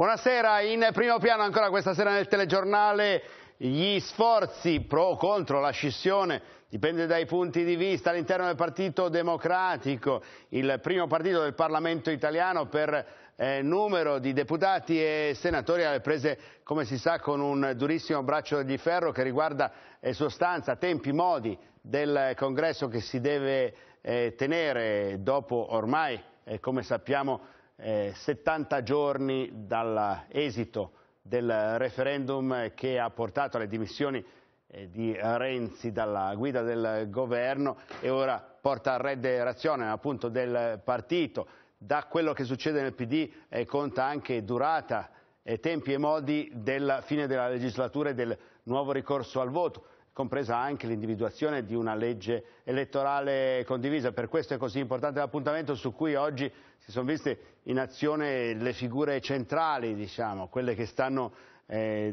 Buonasera, in primo piano ancora questa sera nel telegiornale gli sforzi pro o contro la scissione dipende dai punti di vista all'interno del Partito Democratico, il primo partito del Parlamento italiano per eh, numero di deputati e senatori alle prese, come si sa, con un durissimo braccio di ferro che riguarda eh, sostanza, tempi, modi del congresso che si deve eh, tenere dopo ormai, eh, come sappiamo, eh, 70 giorni dall'esito del referendum che ha portato alle dimissioni eh, di Renzi dalla guida del governo e ora porta a redderazione appunto del partito. Da quello che succede nel PD eh, conta anche durata, eh, tempi e modi della fine della legislatura e del nuovo ricorso al voto compresa anche l'individuazione di una legge elettorale condivisa. Per questo è così importante l'appuntamento su cui oggi si sono viste in azione le figure centrali, diciamo, quelle che stanno eh,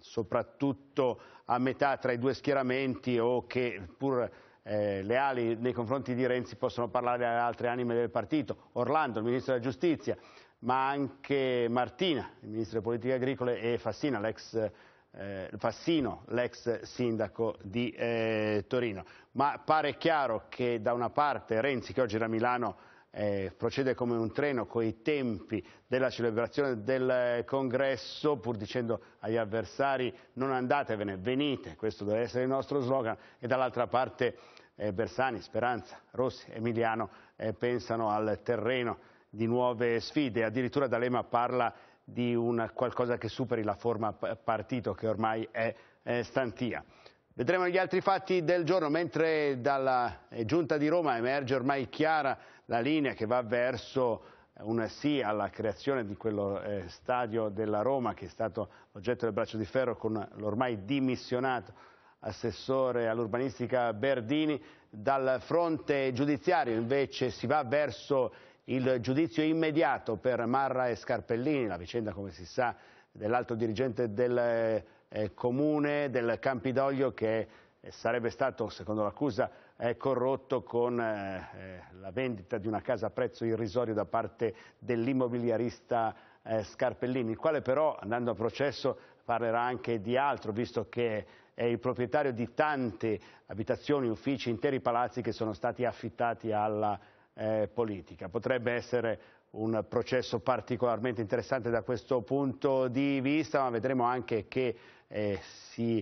soprattutto a metà tra i due schieramenti o che pur eh, leali nei confronti di Renzi possono parlare alle altre anime del partito, Orlando, il Ministro della Giustizia, ma anche Martina, il Ministro delle Politiche Agricole e Fassina, l'ex eh, Fassino, l'ex sindaco di eh, Torino. Ma pare chiaro che da una parte Renzi, che oggi era a Milano, eh, procede come un treno con i tempi della celebrazione del congresso, pur dicendo agli avversari non andatevene, venite, questo deve essere il nostro slogan, e dall'altra parte eh, Bersani, Speranza, Rossi, Emiliano eh, pensano al terreno di nuove sfide, addirittura D'Alema parla di una, qualcosa che superi la forma partito che ormai è, stantia. Vedremo gli altri fatti del giorno, mentre dalla eh, giunta di Roma emerge ormai chiara la linea che va verso un sì alla creazione di quello eh, stadio della Roma che è stato oggetto del braccio di ferro con l'ormai dimissionato assessore all'urbanistica Berdini. Dal fronte giudiziario invece si va verso il giudizio immediato per Marra e Scarpellini, la vicenda come si sa dell'alto dirigente del eh, comune del Campidoglio che sarebbe stato, secondo l'accusa, eh, corrotto con eh, eh la vendita di una casa a prezzo irrisorio da parte dell'immobiliarista eh, Scarpellini, il quale però andando a processo parlerà anche di altro, visto che è il proprietario di tante abitazioni, uffici, interi palazzi che sono stati affittati alla eh, politica. Potrebbe essere un processo particolarmente interessante da questo punto di vista, ma vedremo anche che eh, si,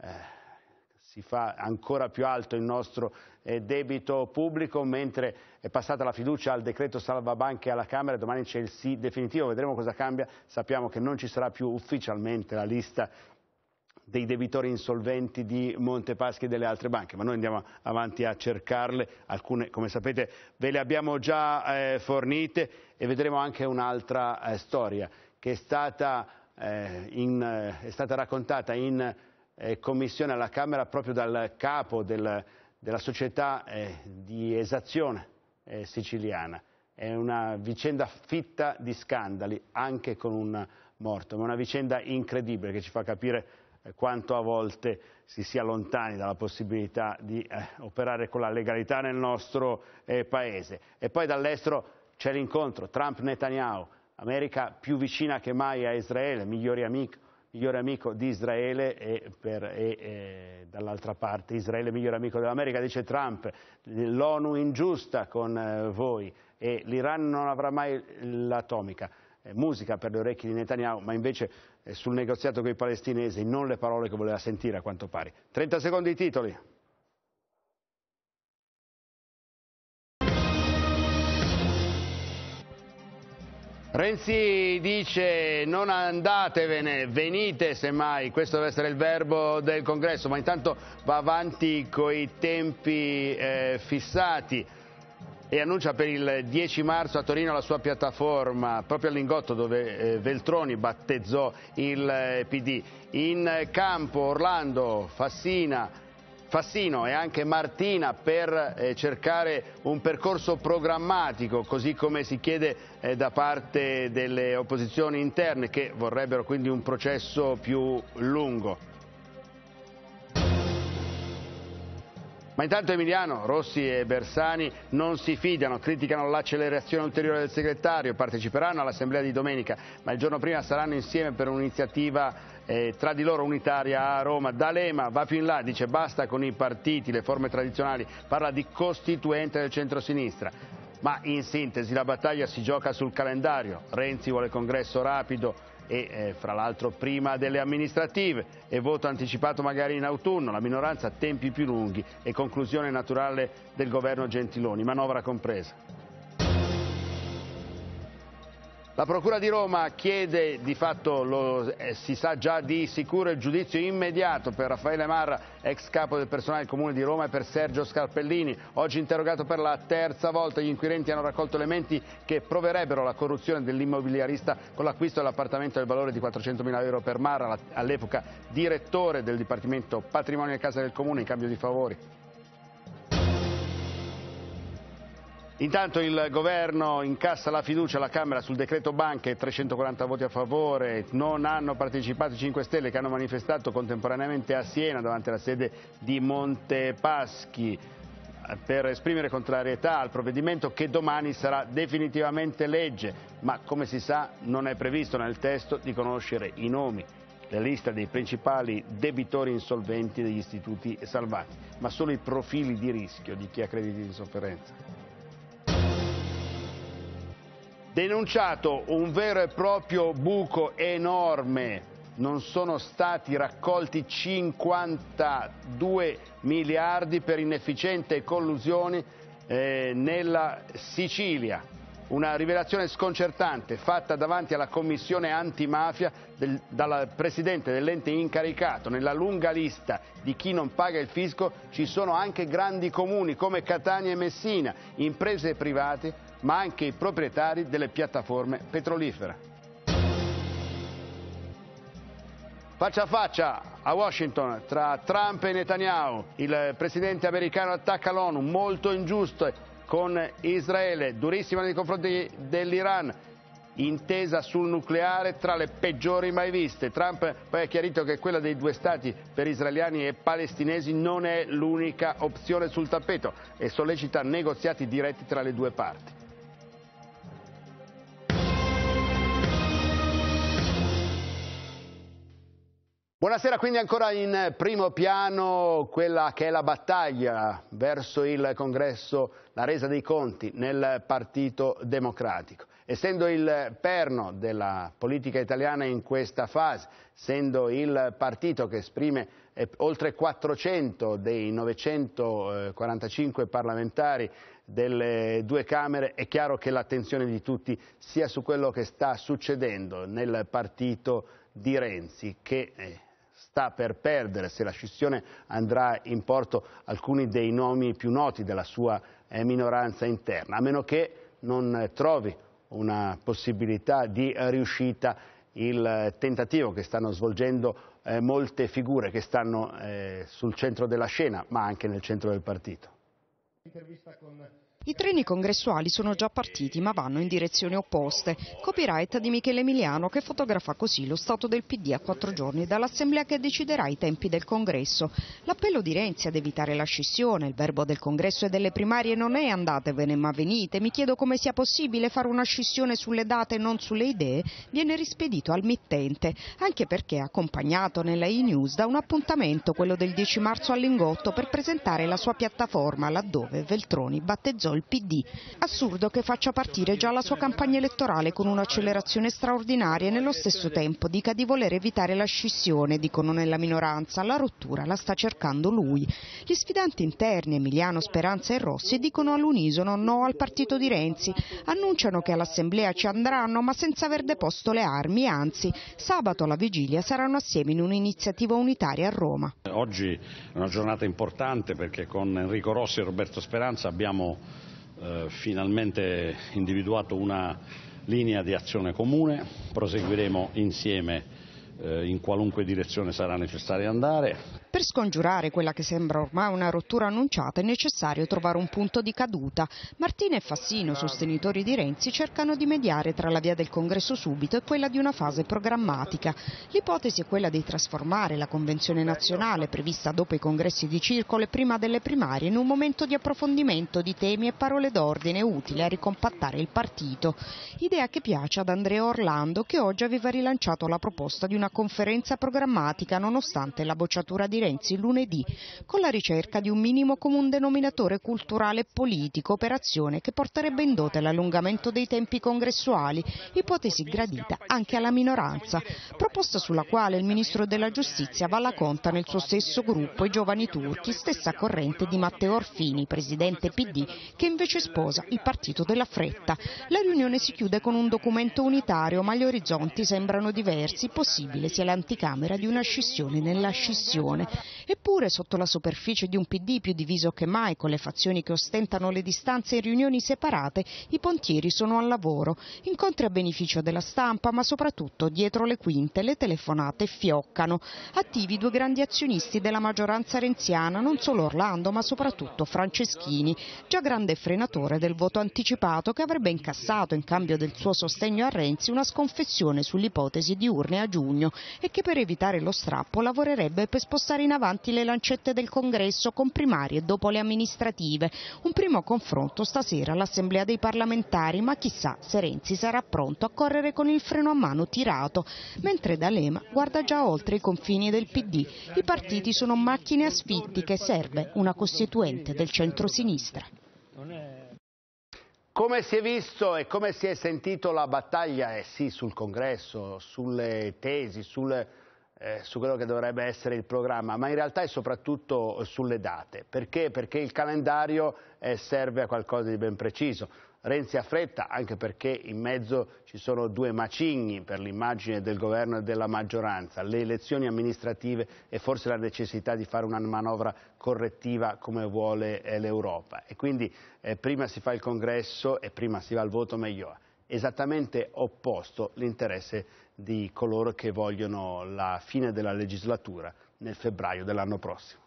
eh, si, fa ancora più alto il nostro eh, debito pubblico, mentre è passata la fiducia al decreto salvabanche alla Camera, domani c'è il sì definitivo, vedremo cosa cambia, sappiamo che non ci sarà più ufficialmente la lista dei debitori insolventi di Montepaschi e delle altre banche, ma noi andiamo avanti a cercarle, alcune come sapete ve le abbiamo già eh, fornite e vedremo anche un'altra eh, storia che è stata, eh, in, eh, è stata raccontata in eh, commissione alla Camera proprio dal capo del, della società eh, di esazione siciliana. È una vicenda fitta di scandali, anche con un morto, ma una vicenda incredibile che ci fa capire eh, quanto a volte si sia lontani dalla possibilità di eh, operare con la legalità nel nostro eh, paese. E poi dall'estero c'è l'incontro Trump-Netanyahu, America più vicina che mai a Israele, migliore amico, migliore amico di Israele e, e, e dall'altra parte Israele migliore amico dell'America, dice Trump, l'ONU ingiusta con eh, voi e l'Iran non avrà mai l'atomica. Eh, musica per le orecchie di Netanyahu, ma invece eh, sul negoziato con i palestinesi non le parole che voleva sentire a quanto pare. 30 secondi i titoli. Renzi dice non andatevene, venite semmai, questo deve essere il verbo del congresso, ma intanto va avanti coi tempi eh, fissati e annuncia per il 10 marzo a Torino la sua piattaforma, proprio all'ingotto dove eh, Veltroni battezzò il eh, PD. In campo Orlando, Fassina, Fassino e anche Martina per eh, cercare un percorso programmatico, così come si chiede da parte delle opposizioni interne che vorrebbero quindi un processo più lungo. Ma intanto Emiliano, Rossi e Bersani non si fidano, criticano l'accelerazione ulteriore del segretario, parteciperanno all'assemblea di domenica, ma il giorno prima saranno insieme per un'iniziativa eh, tra di loro unitaria a Roma. D'Alema va più in là, dice basta con i partiti, le forme tradizionali, parla di costituente del centrosinistra. Ma in sintesi la battaglia si gioca sul calendario, Renzi vuole congresso rapido, e eh, fra l'altro prima delle amministrative e voto anticipato magari in autunno, la minoranza tempi più lunghi e conclusione naturale del governo Gentiloni, manovra compresa. La Procura di Roma chiede, di fatto lo, eh, si sa già di sicuro il giudizio immediato per Raffaele Marra, ex capo del personale del Comune di Roma e per Sergio Scarpellini. Oggi interrogato per la terza volta, gli inquirenti hanno raccolto elementi che proverebbero la corruzione dell'immobiliarista con l'acquisto dell'appartamento del valore di 400.000 euro per Marra, all'epoca direttore del Dipartimento Patrimonio e Casa del Comune in cambio di favori. Intanto il governo incassa la fiducia alla Camera sul decreto banche, 340 voti a favore, non hanno partecipato i 5 Stelle che hanno manifestato contemporaneamente a Siena davanti alla sede di Montepaschi per esprimere contrarietà al provvedimento che domani sarà definitivamente legge, ma come si sa non è previsto nel testo di conoscere i nomi, la lista dei principali debitori insolventi degli istituti salvati, ma solo i profili di rischio di chi ha crediti di sofferenza denunciato un vero e proprio buco enorme non sono stati raccolti 52 miliardi per inefficiente collusione eh, nella Sicilia. Una rivelazione sconcertante fatta davanti alla commissione antimafia del, dal presidente dell'ente incaricato. Nella lunga lista di chi non paga il fisco ci sono anche grandi comuni come Catania e Messina, imprese private ma anche i proprietari delle piattaforme petrolifere. Faccia a faccia a Washington tra Trump e Netanyahu, il presidente americano attacca l'ONU, molto ingiusto con Israele, durissima nei confronti dell'Iran, intesa sul nucleare tra le peggiori mai viste. Trump poi ha chiarito che quella dei due stati per israeliani e palestinesi non è l'unica opzione sul tappeto e sollecita negoziati diretti tra le due parti. Buonasera, quindi ancora in primo piano quella che è la battaglia verso il congresso, la resa dei conti nel Partito Democratico. Essendo il perno della politica italiana in questa fase, essendo il partito che esprime eh, oltre 400 dei 945 parlamentari delle due Camere, è chiaro che l'attenzione di tutti sia su quello che sta succedendo nel partito di Renzi, che eh, sta per perdere, se la scissione andrà in porto alcuni dei nomi più noti della sua eh, minoranza interna, a meno che non trovi una possibilità di riuscita il eh, tentativo che stanno svolgendo eh, molte figure che stanno eh, sul centro della scena, ma anche nel centro del partito. I treni congressuali sono già partiti ma vanno in direzioni opposte. Copyright di Michele Emiliano che fotografa così lo stato del PD a quattro giorni dall'assemblea che deciderà i tempi del congresso. L'appello di Renzi ad evitare la scissione, il verbo del congresso e delle primarie non è andatevene ma venite, mi chiedo come sia possibile fare una scissione sulle date e non sulle idee, viene rispedito al mittente, anche perché è accompagnato nella e-news da un appuntamento, quello del 10 marzo all'Ingotto, per presentare la sua piattaforma laddove Veltroni battezzò il PD. Assurdo che faccia partire già la sua campagna elettorale con un'accelerazione straordinaria e nello stesso tempo dica di voler evitare la scissione, dicono nella minoranza, la rottura la sta cercando lui. Gli sfidanti interni, Emiliano, Speranza e Rossi, dicono all'unisono no al partito di Renzi, annunciano che all'assemblea ci andranno ma senza aver deposto le armi, anzi sabato alla vigilia saranno assieme in un'iniziativa unitaria a Roma. Oggi è una giornata importante perché con Enrico Rossi e Roberto Speranza abbiamo eh, finalmente individuato una linea di azione comune, proseguiremo insieme eh, in qualunque direzione sarà necessario andare, per scongiurare quella che sembra ormai una rottura annunciata è necessario trovare un punto di caduta. Martina e Fassino, sostenitori di Renzi, cercano di mediare tra la via del congresso subito e quella di una fase programmatica. L'ipotesi è quella di trasformare la convenzione nazionale prevista dopo i congressi di circolo e prima delle primarie in un momento di approfondimento di temi e parole d'ordine utile a ricompattare il partito. Idea che piace ad Andrea Orlando che oggi aveva rilanciato la proposta di una conferenza programmatica nonostante la bocciatura di Renzi. Renzi lunedì con la ricerca di un minimo comune denominatore culturale e politico, operazione che porterebbe in dote l'allungamento dei tempi congressuali, ipotesi gradita anche alla minoranza, proposta sulla quale il Ministro della Giustizia va alla conta nel suo stesso gruppo i giovani turchi, stessa corrente di Matteo Orfini, presidente PD, che invece sposa il partito della fretta. La riunione si chiude con un documento unitario, ma gli orizzonti sembrano diversi, possibile sia l'anticamera di una scissione nella scissione. Eppure, sotto la superficie di un PD più diviso che mai, con le fazioni che ostentano le distanze in riunioni separate, i pontieri sono al lavoro. Incontri a beneficio della stampa, ma soprattutto dietro le quinte le telefonate fioccano. Attivi due grandi azionisti della maggioranza renziana, non solo Orlando, ma soprattutto Franceschini, già grande frenatore del voto anticipato che avrebbe incassato in cambio del suo sostegno a Renzi una sconfessione sull'ipotesi di urne a giugno e che per evitare lo strappo lavorerebbe per spostare in avanti le lancette del congresso con primarie dopo le amministrative. Un primo confronto stasera all'assemblea dei parlamentari, ma chissà se Renzi sarà pronto a correre con il freno a mano tirato, mentre D'Alema guarda già oltre i confini del PD. I partiti sono macchine asfittiche, serve una costituente del centrosinistra. Come si è visto e come si è sentito la battaglia? Eh sì, sul congresso, sulle tesi, sul eh, su quello che dovrebbe essere il programma, ma in realtà è soprattutto sulle date. Perché? Perché il calendario eh, serve a qualcosa di ben preciso. Renzi ha fretta, anche perché in mezzo ci sono due macigni per l'immagine del governo e della maggioranza, le elezioni amministrative e forse la necessità di fare una manovra correttiva come vuole eh, l'Europa. E quindi eh, prima si fa il congresso e prima si va al voto meglio. Esattamente opposto l'interesse di coloro che vogliono la fine della legislatura nel febbraio dell'anno prossimo.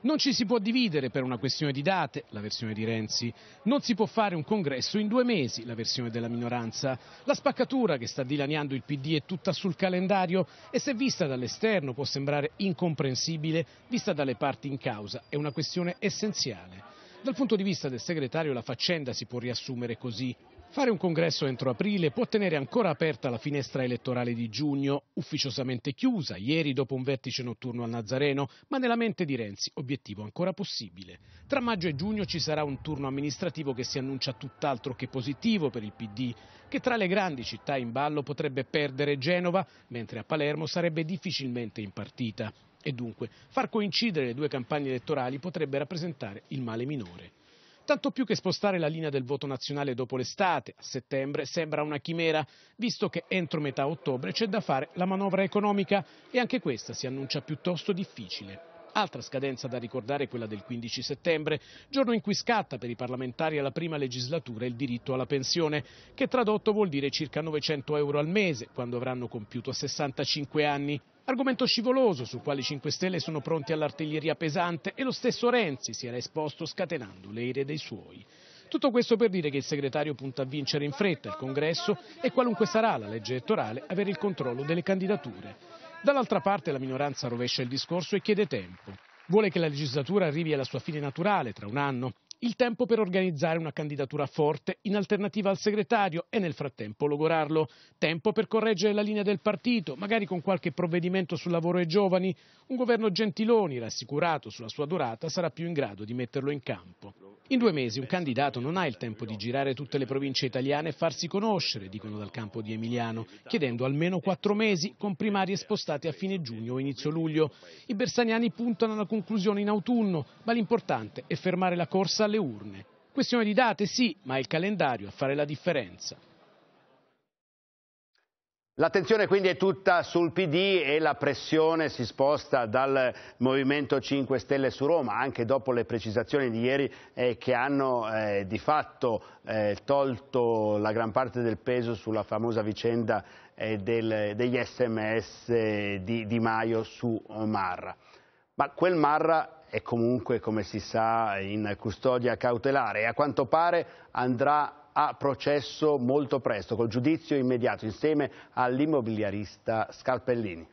Non ci si può dividere per una questione di date, la versione di Renzi. Non si può fare un congresso in due mesi, la versione della minoranza. La spaccatura che sta dilaniando il PD è tutta sul calendario e se vista dall'esterno può sembrare incomprensibile, vista dalle parti in causa è una questione essenziale. Dal punto di vista del segretario la faccenda si può riassumere così. Fare un congresso entro aprile può tenere ancora aperta la finestra elettorale di giugno, ufficiosamente chiusa ieri dopo un vertice notturno al Nazareno, ma nella mente di Renzi obiettivo ancora possibile. Tra maggio e giugno ci sarà un turno amministrativo che si annuncia tutt'altro che positivo per il PD, che tra le grandi città in ballo potrebbe perdere Genova, mentre a Palermo sarebbe difficilmente in partita. E dunque far coincidere le due campagne elettorali potrebbe rappresentare il male minore. Tanto più che spostare la linea del voto nazionale dopo l'estate, a settembre, sembra una chimera, visto che entro metà ottobre c'è da fare la manovra economica e anche questa si annuncia piuttosto difficile. Altra scadenza da ricordare è quella del 15 settembre, giorno in cui scatta per i parlamentari alla prima legislatura il diritto alla pensione, che tradotto vuol dire circa 900 euro al mese quando avranno compiuto 65 anni. Argomento scivoloso su quale 5 Stelle sono pronti all'artiglieria pesante e lo stesso Renzi si era esposto scatenando le ire dei suoi. Tutto questo per dire che il segretario punta a vincere in fretta il congresso e qualunque sarà la legge elettorale avere il controllo delle candidature. Dall'altra parte la minoranza rovescia il discorso e chiede tempo. Vuole che la legislatura arrivi alla sua fine naturale tra un anno il tempo per organizzare una candidatura forte in alternativa al segretario e nel frattempo logorarlo, tempo per correggere la linea del partito, magari con qualche provvedimento sul lavoro ai giovani. Un governo Gentiloni, rassicurato sulla sua durata, sarà più in grado di metterlo in campo. In due mesi un candidato non ha il tempo di girare tutte le province italiane e farsi conoscere, dicono dal campo di Emiliano, chiedendo almeno quattro mesi, con primarie spostate a fine giugno o inizio luglio. I bersaniani puntano alla conclusione in autunno, ma l'importante è fermare la corsa alle alle urne. Questione di date sì, ma è il calendario a fare la differenza. L'attenzione quindi è tutta sul PD e la pressione si sposta dal Movimento 5 Stelle su Roma, anche dopo le precisazioni di ieri eh, che hanno eh, di fatto eh, tolto la gran parte del peso sulla famosa vicenda eh, del, degli sms di, di Maio su Marra. Ma quel Marra è comunque, come si sa, in custodia cautelare e a quanto pare andrà a processo molto presto, col giudizio immediato, insieme all'immobiliarista Scarpellini.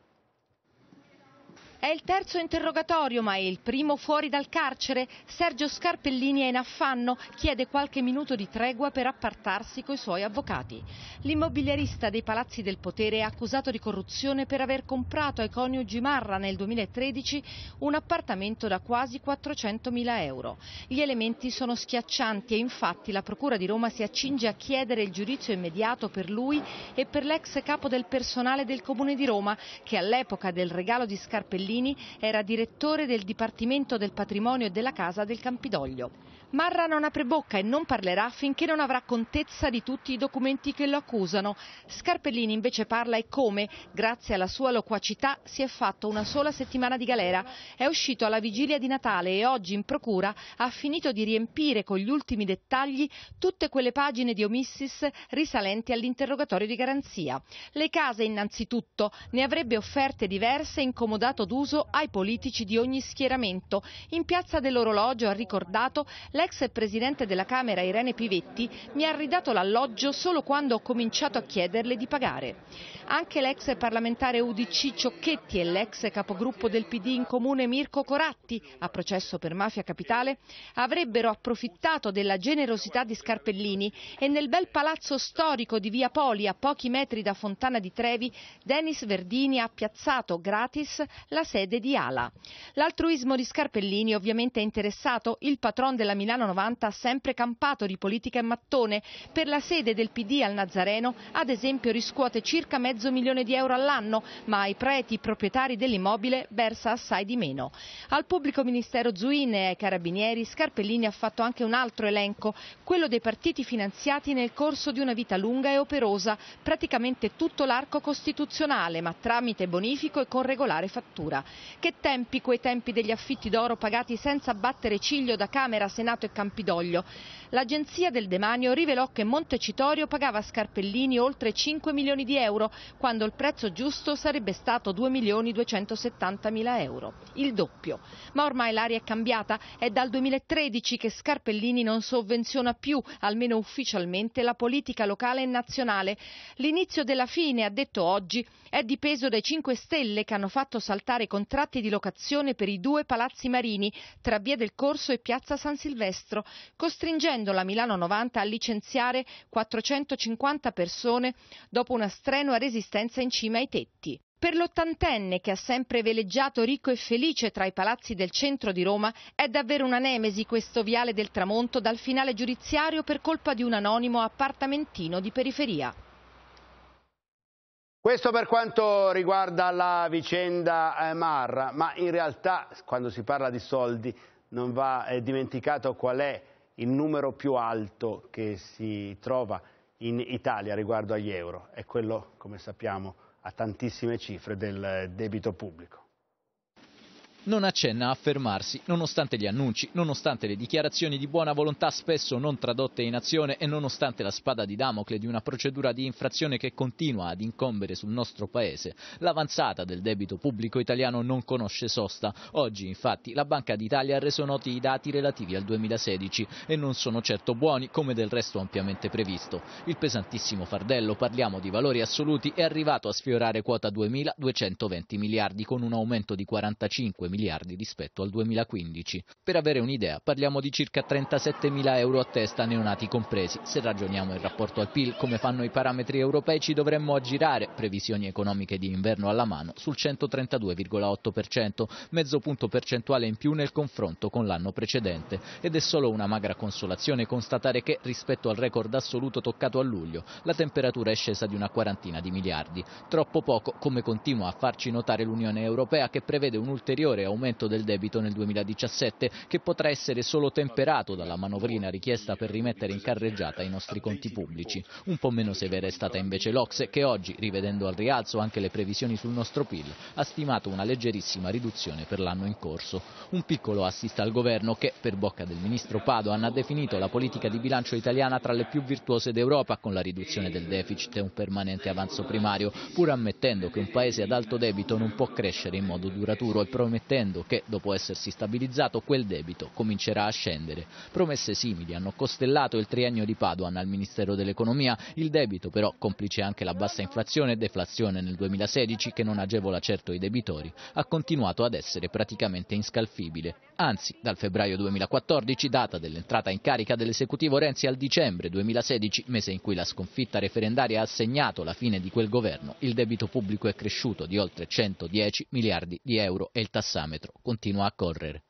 È il terzo interrogatorio, ma è il primo fuori dal carcere. Sergio Scarpellini è in affanno, chiede qualche minuto di tregua per appartarsi coi suoi avvocati. L'immobiliarista dei Palazzi del Potere è accusato di corruzione per aver comprato ai coniugi Marra nel 2013 un appartamento da quasi 400.000 euro. Gli elementi sono schiaccianti e infatti la Procura di Roma si accinge a chiedere il giudizio immediato per lui e per l'ex capo del personale del Comune di Roma che all'epoca del regalo di Scarpellini Bellini era direttore del Dipartimento del Patrimonio e della Casa del Campidoglio. Marra non apre bocca e non parlerà finché non avrà contezza di tutti i documenti che lo accusano. Scarpellini invece parla e come, grazie alla sua loquacità, si è fatto una sola settimana di galera. È uscito alla vigilia di Natale e oggi in procura ha finito di riempire con gli ultimi dettagli tutte quelle pagine di omissis risalenti all'interrogatorio di garanzia. Le case innanzitutto ne avrebbe offerte diverse incomodato d'uso ai politici di ogni schieramento. In piazza dell'orologio ha ricordato la l'ex presidente della Camera Irene Pivetti mi ha ridato l'alloggio solo quando ho cominciato a chiederle di pagare. Anche l'ex parlamentare UDC Ciocchetti e l'ex capogruppo del PD in comune Mirko Coratti, a processo per mafia capitale, avrebbero approfittato della generosità di Scarpellini e nel bel palazzo storico di Via Poli, a pochi metri da Fontana di Trevi, Denis Verdini ha piazzato gratis la sede di Ala. L'altruismo di Scarpellini ovviamente è interessato il patron della Milano Milano 90 ha sempre campato di politica e mattone. Per la sede del PD al Nazareno, ad esempio, riscuote circa mezzo milione di euro all'anno, ma ai preti proprietari dell'immobile versa assai di meno. Al pubblico ministero Zuin e ai carabinieri Scarpellini ha fatto anche un altro elenco, quello dei partiti finanziati nel corso di una vita lunga e operosa, praticamente tutto l'arco costituzionale, ma tramite bonifico e con regolare fattura. Che tempi quei tempi degli affitti d'oro pagati senza battere ciglio da Camera, Senato Monferrato e Campidoglio. L'agenzia del demanio rivelò che Montecitorio pagava a Scarpellini oltre 5 milioni di euro, quando il prezzo giusto sarebbe stato 2 milioni 270 mila euro, il doppio. Ma ormai l'aria è cambiata, è dal 2013 che Scarpellini non sovvenziona più, almeno ufficialmente, la politica locale e nazionale. L'inizio della fine, ha detto oggi, è dipeso dai 5 Stelle che hanno fatto saltare i contratti di locazione per i due palazzi marini, tra Via del Corso e Piazza San Silvestro destro, costringendo la Milano 90 a licenziare 450 persone dopo una strenua resistenza in cima ai tetti. Per l'ottantenne che ha sempre veleggiato ricco e felice tra i palazzi del centro di Roma, è davvero una nemesi questo viale del tramonto dal finale giudiziario per colpa di un anonimo appartamentino di periferia. Questo per quanto riguarda la vicenda eh, Marra, ma in realtà quando si parla di soldi non va dimenticato qual è il numero più alto che si trova in Italia riguardo agli euro, è quello, come sappiamo, a tantissime cifre del eh, debito pubblico non accenna a fermarsi, nonostante gli annunci, nonostante le dichiarazioni di buona volontà spesso non tradotte in azione e nonostante la spada di Damocle di una procedura di infrazione che continua ad incombere sul nostro Paese. L'avanzata del debito pubblico italiano non conosce sosta. Oggi, infatti, la Banca d'Italia ha reso noti i dati relativi al 2016 e non sono certo buoni, come del resto ampiamente previsto. Il pesantissimo fardello, parliamo di valori assoluti, è arrivato a sfiorare quota 2.220 miliardi con un aumento di 45 miliardi miliardi rispetto al 2015. Per avere un'idea, parliamo di circa 37 mila euro a testa neonati compresi. Se ragioniamo in rapporto al PIL, come fanno i parametri europei, ci dovremmo aggirare, previsioni economiche di inverno alla mano, sul 132,8%, mezzo punto percentuale in più nel confronto con l'anno precedente. Ed è solo una magra consolazione constatare che, rispetto al record assoluto toccato a luglio, la temperatura è scesa di una quarantina di miliardi. Troppo poco, come continua a farci notare l'Unione Europea che prevede un ulteriore ulteriore aumento del debito nel 2017 che potrà essere solo temperato dalla manovrina richiesta per rimettere in carreggiata i nostri conti pubblici. Un po' meno severa è stata invece l'Ocse che oggi, rivedendo al rialzo anche le previsioni sul nostro PIL, ha stimato una leggerissima riduzione per l'anno in corso. Un piccolo assist al governo che, per bocca del ministro Padoan, ha definito la politica di bilancio italiana tra le più virtuose d'Europa con la riduzione del deficit e un permanente avanzo primario, pur ammettendo che un paese ad alto debito non può crescere in modo duraturo e promettente avvertendo che, dopo essersi stabilizzato, quel debito comincerà a scendere. Promesse simili hanno costellato il triennio di Paduan al Ministero dell'Economia. Il debito, però, complice anche la bassa inflazione e deflazione nel 2016, che non agevola certo i debitori, ha continuato ad essere praticamente inscalfibile. Anzi, dal febbraio 2014, data dell'entrata in carica dell'esecutivo Renzi al dicembre 2016, mese in cui la sconfitta referendaria ha segnato la fine di quel governo, il debito pubblico è cresciuto di oltre 110 miliardi di euro e il tassato gasometro. Continua a correre.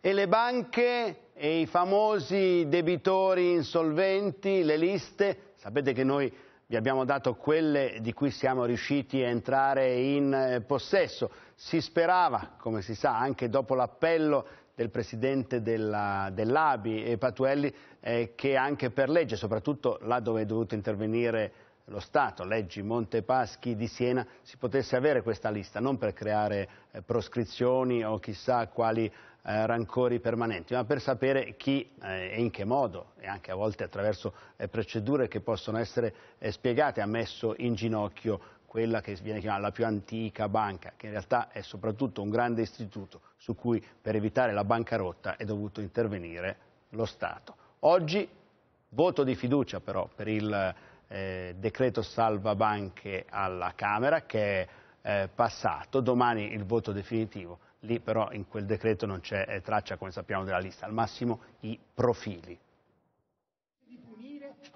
E le banche e i famosi debitori insolventi, le liste, sapete che noi vi abbiamo dato quelle di cui siamo riusciti a entrare in eh, possesso. Si sperava, come si sa, anche dopo l'appello del Presidente dell'ABI dell eh, Patuelli, eh, che anche per legge, soprattutto là dove è dovuto intervenire lo Stato, leggi Montepaschi di Siena, si potesse avere questa lista, non per creare eh, proscrizioni o chissà quali eh, rancori permanenti, ma per sapere chi eh, e in che modo, e anche a volte attraverso eh, procedure che possono essere eh, spiegate, ha messo in ginocchio quella che viene chiamata la più antica banca, che in realtà è soprattutto un grande istituto su cui per evitare la bancarotta è dovuto intervenire lo Stato. Oggi voto di fiducia però per il eh, decreto salva banche alla Camera che è eh, passato, domani il voto definitivo. Lì però in quel decreto non c'è eh, traccia, come sappiamo, della lista, al massimo i profili.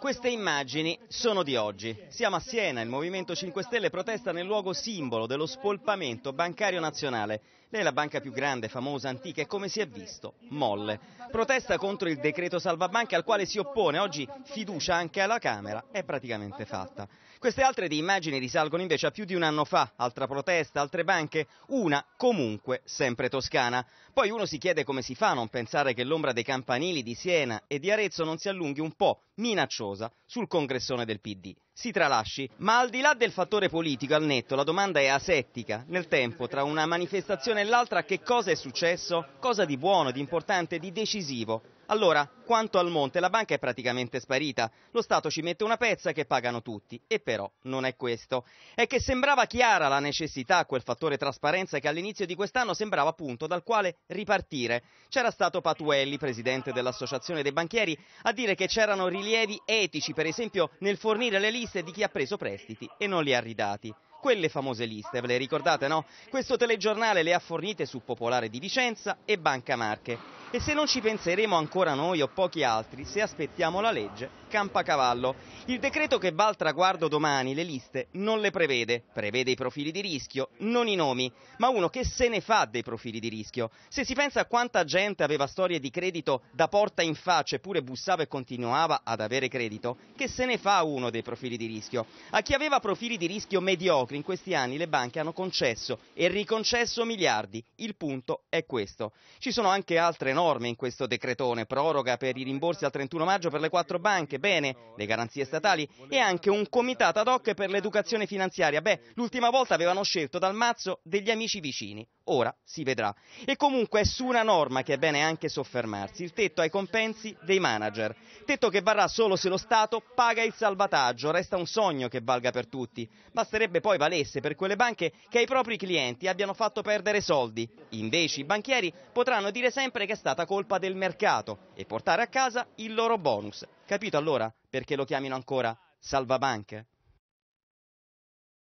Queste immagini sono di oggi. Siamo a Siena, il Movimento 5 Stelle protesta nel luogo simbolo dello spolpamento bancario nazionale. Lei è la banca più grande, famosa, antica e come si è visto, molle. Protesta contro il decreto salvabanche al quale si oppone oggi fiducia anche alla Camera, è praticamente fatta. Queste altre di immagini risalgono invece a più di un anno fa, altra protesta, altre banche, una comunque sempre toscana. Poi uno si chiede come si fa a non pensare che l'ombra dei campanili di Siena e di Arezzo non si allunghi un po' minacciosa sul congressone del PD. Si tralasci, ma al di là del fattore politico al netto, la domanda è asettica. Nel tempo, tra una manifestazione e l'altra, che cosa è successo? Cosa di buono, di importante, di decisivo? Allora, quanto al monte, la banca è praticamente sparita. Lo Stato ci mette una pezza che pagano tutti. E però non è questo. È che sembrava chiara la necessità, quel fattore trasparenza che all'inizio di quest'anno sembrava appunto dal quale ripartire. C'era stato Patuelli, presidente dell'Associazione dei banchieri, a dire che c'erano rilievi etici, per esempio, nel fornire le liste di chi ha preso prestiti e non li ha ridati quelle famose liste, ve le ricordate no? Questo telegiornale le ha fornite su Popolare di Vicenza e Banca Marche. E se non ci penseremo ancora noi o pochi altri, se aspettiamo la legge, campa cavallo. Il decreto che va al traguardo domani le liste non le prevede, prevede i profili di rischio, non i nomi, ma uno che se ne fa dei profili di rischio. Se si pensa a quanta gente aveva storie di credito da porta in faccia eppure bussava e continuava ad avere credito, che se ne fa uno dei profili di rischio? A chi aveva profili di rischio mediocri in questi anni le banche hanno concesso e riconcesso miliardi. Il punto è questo. Ci sono anche altre norme norme in questo decretone, proroga per i rimborsi al 31 maggio per le quattro banche, bene, le garanzie statali e anche un comitato ad hoc per l'educazione finanziaria. Beh, l'ultima volta avevano scelto dal mazzo degli amici vicini, ora si vedrà. E comunque è su una norma che è bene anche soffermarsi, il tetto ai compensi dei manager. Tetto che varrà solo se lo Stato paga il salvataggio, resta un sogno che valga per tutti. Basterebbe poi valesse per quelle banche che ai propri clienti abbiano fatto perdere soldi. Invece i banchieri potranno dire sempre che è stato stata colpa del mercato e portare a casa il loro bonus. Capito allora perché lo chiamino ancora salvabanche?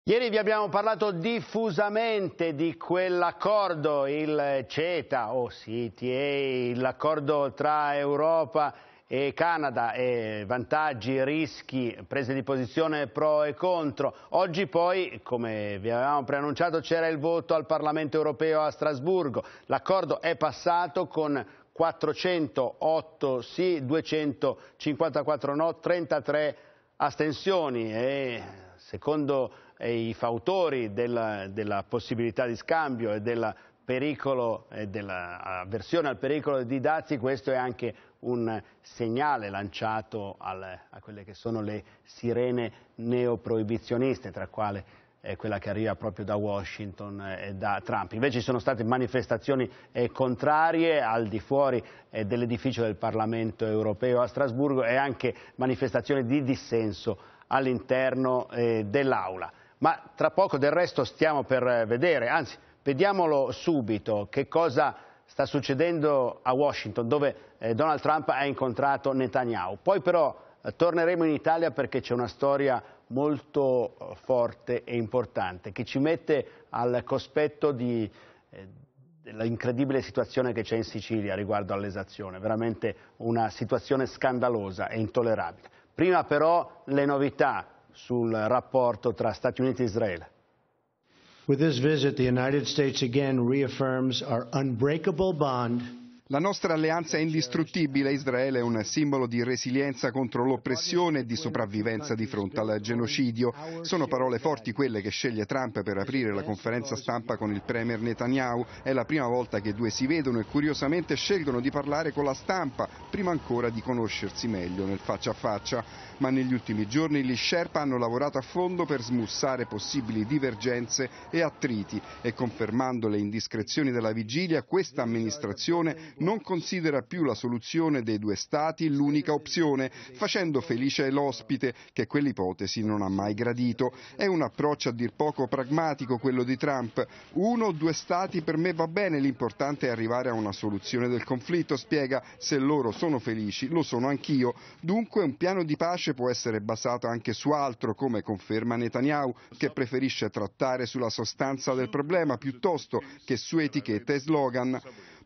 Ieri vi abbiamo parlato diffusamente di quell'accordo, il CETA o CTA, l'accordo tra Europa e e Canada, e vantaggi, rischi, prese di posizione pro e contro. Oggi poi, come vi avevamo preannunciato, c'era il voto al Parlamento europeo a Strasburgo. L'accordo è passato con 408 sì, 254 no, 33 astensioni e secondo i fautori della, della possibilità di scambio e della pericolo, eh, dell'avversione al pericolo di dazi, questo è anche un segnale lanciato al, a quelle che sono le sirene neoproibizioniste, tra quale è eh, quella che arriva proprio da Washington eh, e da Trump. Invece ci sono state manifestazioni eh, contrarie al di fuori dell'edificio del Parlamento europeo a Strasburgo e anche manifestazioni di dissenso all'interno dell'Aula. Ma tra poco del resto stiamo per vedere, anzi vediamolo subito che cosa sta succedendo a Washington dove eh, Donald Trump ha incontrato Netanyahu. Poi però eh, torneremo in Italia perché c'è una storia molto eh, forte e importante che ci mette al cospetto di, eh, dell'incredibile situazione che c'è in Sicilia riguardo all'esazione, veramente una situazione scandalosa e intollerabile. Prima però le novità sul rapporto tra Stati Uniti e Israele. With this visit, the United States again reaffirms our unbreakable bond La nostra alleanza è indistruttibile, Israele è un simbolo di resilienza contro l'oppressione e di sopravvivenza di fronte al genocidio. Sono parole forti quelle che sceglie Trump per aprire la conferenza stampa con il premier Netanyahu. È la prima volta che i due si vedono e curiosamente scelgono di parlare con la stampa, prima ancora di conoscersi meglio nel faccia a faccia. Ma negli ultimi giorni gli Sherpa hanno lavorato a fondo per smussare possibili divergenze e attriti e confermando le indiscrezioni della vigilia, questa amministrazione non considera più la soluzione dei due Stati l'unica opzione, facendo felice l'ospite che quell'ipotesi non ha mai gradito. È un approccio a dir poco pragmatico quello di Trump. Uno o due Stati per me va bene, l'importante è arrivare a una soluzione del conflitto, spiega. Se loro sono felici, lo sono anch'io. Dunque un piano di pace può essere basato anche su altro, come conferma Netanyahu, che preferisce trattare sulla sostanza del problema piuttosto che su etichette e slogan.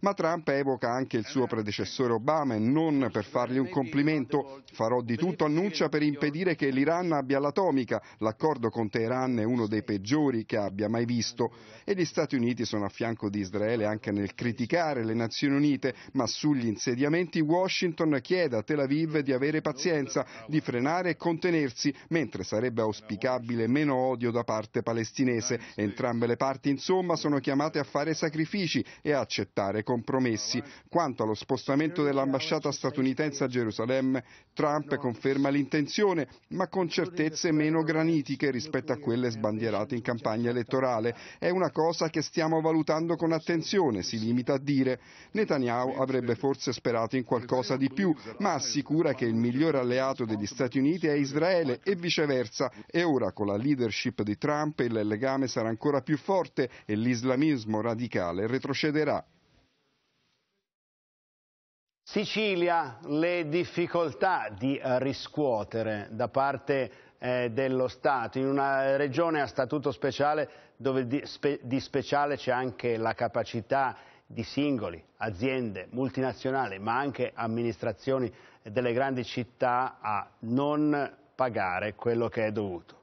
Ma Trump evoca anche il suo predecessore Obama e non per fargli un complimento. Farò di tutto, annuncia, per impedire che l'Iran abbia l'atomica. L'accordo con Teheran è uno dei peggiori che abbia mai visto. E gli Stati Uniti sono a fianco di Israele anche nel criticare le Nazioni Unite, ma sugli insediamenti Washington chiede a Tel Aviv di avere pazienza, di frenare e contenersi, mentre sarebbe auspicabile meno odio da parte palestinese. Entrambe le parti, insomma, sono chiamate a fare sacrifici e a accettare con compromessi. Quanto allo spostamento dell'ambasciata statunitense a Gerusalemme, Trump conferma l'intenzione, ma con certezze meno granitiche rispetto a quelle sbandierate in campagna elettorale. È una cosa che stiamo valutando con attenzione, si limita a dire. Netanyahu avrebbe forse sperato in qualcosa di più, ma assicura che il migliore alleato degli Stati Uniti è Israele e viceversa. E ora con la leadership di Trump il legame sarà ancora più forte e l'islamismo radicale retrocederà. Sicilia le difficoltà di riscuotere da parte eh, dello Stato, in una regione a statuto speciale dove di, spe, di speciale c'è anche la capacità di singoli, aziende, multinazionali, ma anche amministrazioni delle grandi città a non pagare quello che è dovuto.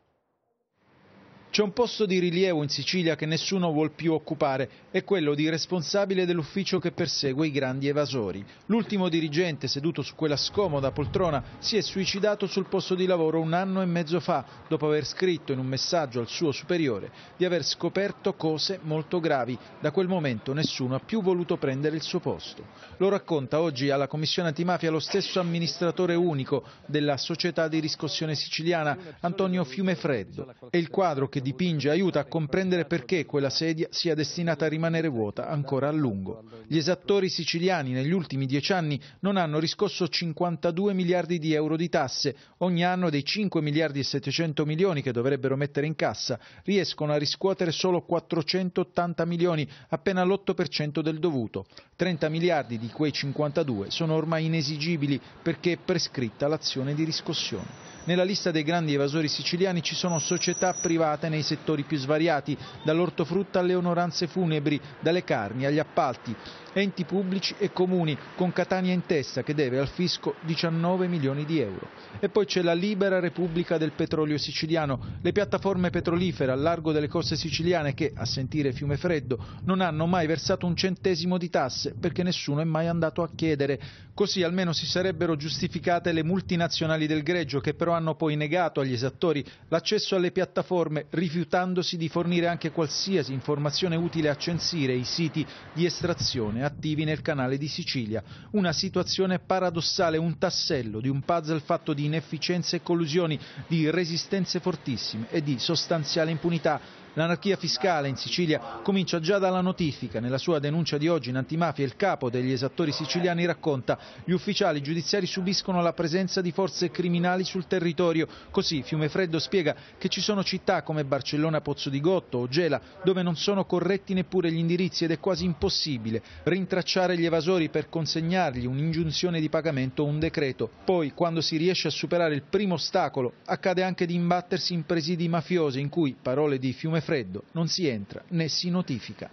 C'è un posto di rilievo in Sicilia che nessuno vuol più occupare, è quello di responsabile dell'ufficio che persegue i grandi evasori. L'ultimo dirigente, seduto su quella scomoda poltrona, si è suicidato sul posto di lavoro un anno e mezzo fa, dopo aver scritto in un messaggio al suo superiore di aver scoperto cose molto gravi. Da quel momento nessuno ha più voluto prendere il suo posto. Lo racconta oggi alla Commissione Antimafia lo stesso amministratore unico della Società di Riscossione Siciliana, Antonio Fiumefreddo. È il quadro che che dipinge aiuta a comprendere perché quella sedia sia destinata a rimanere vuota ancora a lungo. Gli esattori siciliani negli ultimi dieci anni non hanno riscosso 52 miliardi di euro di tasse, ogni anno dei 5 miliardi e 700 milioni che dovrebbero mettere in cassa, riescono a riscuotere solo 480 milioni, appena l'8% del dovuto. 30 miliardi di quei 52 sono ormai inesigibili perché è prescritta l'azione di riscossione. Nella lista dei grandi evasori siciliani ci sono società private nei settori più svariati, dall'ortofrutta alle onoranze funebri, dalle carni agli appalti enti pubblici e comuni, con Catania in testa che deve al fisco 19 milioni di euro. E poi c'è la libera repubblica del petrolio siciliano, le piattaforme petrolifere a largo delle coste siciliane che, a sentire fiume freddo, non hanno mai versato un centesimo di tasse perché nessuno è mai andato a chiedere. Così almeno si sarebbero giustificate le multinazionali del greggio che però hanno poi negato agli esattori l'accesso alle piattaforme rifiutandosi di fornire anche qualsiasi informazione utile a censire i siti di estrazione persone attivi nel canale di Sicilia. Una situazione paradossale, un tassello di un puzzle fatto di inefficienze e collusioni, di resistenze fortissime e di sostanziale impunità L'anarchia fiscale in Sicilia comincia già dalla notifica. Nella sua denuncia di oggi in antimafia il capo degli esattori siciliani racconta gli ufficiali giudiziari subiscono la presenza di forze criminali sul territorio. Così Fiumefreddo spiega che ci sono città come Barcellona Pozzo di Gotto o Gela dove non sono corretti neppure gli indirizzi ed è quasi impossibile rintracciare gli evasori per consegnargli un'ingiunzione di pagamento o un decreto. Poi quando si riesce a superare il primo ostacolo accade anche di imbattersi in presidi mafiosi in cui, parole di Fiumefreddo, freddo, non si entra né si notifica.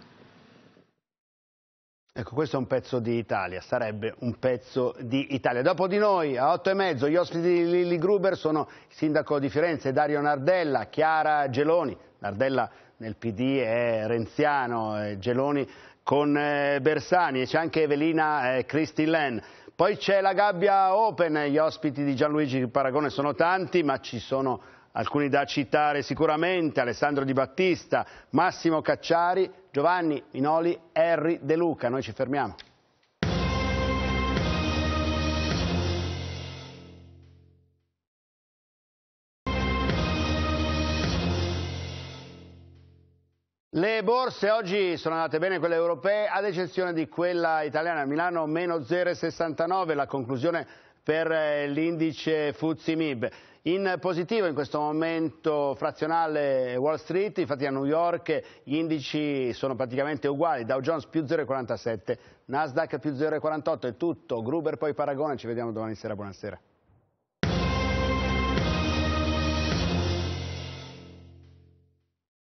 Ecco, questo è un pezzo di Italia, sarebbe un pezzo di Italia. Dopo di noi, a otto e mezzo, gli ospiti di Lilli Gruber sono il sindaco di Firenze, Dario Nardella, Chiara Geloni. Nardella nel PD è renziano, Geloni con eh, Bersani e c'è anche Evelina eh, Len. Poi c'è la gabbia Open, gli ospiti di Gianluigi Paragone sono tanti, ma ci sono alcuni da citare sicuramente, Alessandro Di Battista, Massimo Cacciari, Giovanni Minoli, Henry De Luca. Noi ci fermiamo. Le borse oggi sono andate bene quelle europee, ad eccezione di quella italiana. Milano meno 0,69, la conclusione per eh, l'indice Fuzzi Mib. In positivo in questo momento frazionale Wall Street, infatti a New York gli indici sono praticamente uguali, Dow Jones più 0,47, Nasdaq più 0,48, è tutto, Gruber poi Paragone, ci vediamo domani sera, buonasera.